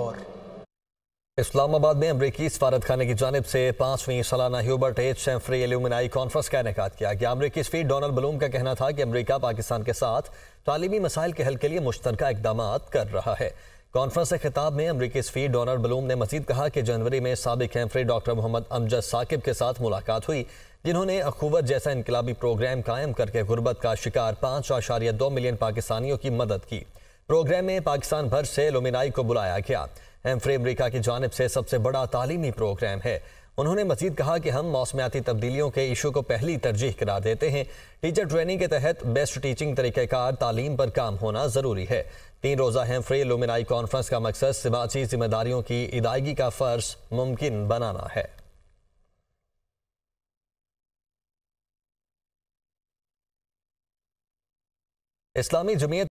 और इस्लामाबाद में अमरीकी सफारतखाना की जानब से पाँचवीं सालाना Hubert H Humphrey alumni conference का इनका किया गया अमरीकी स्फी डोनल्ड बलूम का कहना था कि अमरीका पाकिस्तान के साथ तालीमी मसाइल के हल के लिए मुश्तर इकदाम कर रहा है कॉन्फ्रेंस के खिताब में अमरीकी स्फी डोनल्ड बलूम ने मजीद कहा कि जनवरी में सबक हेम्फ्री डॉक्टर मोहम्मद अमजद साकिब के साथ मुलाकात हुई जिन्होंने अखूबत जैसा इनकलाबी प्रोग्राम कायम करके गुर्बत का शिकार पाँच आशारिया दो मिलियन पाकिस्तानियों की मदद की प्रोग्राम में पाकिस्तान भर से लुमिनाई को बुलाया गया एम अमरीका की जानब से सबसे बड़ा तालीमी प्रोग्राम है उन्होंने मजीद कहा कि हम मौसमियाती तब्दीलियों के इशू को पहली तरजीह करा देते हैं टीचर ट्रेनिंग के तहत बेस्ट टीचिंग तरीक़ेकार तालीम पर काम होना ज़रूरी है तीन रोज़ा फ्री लुमिनाई कॉन्फ्रेंस का मकसद समाजी जिम्मेदारियों की अदायगी का फ़र्ज मुमकिन बनाना है इस्लामी जमीयत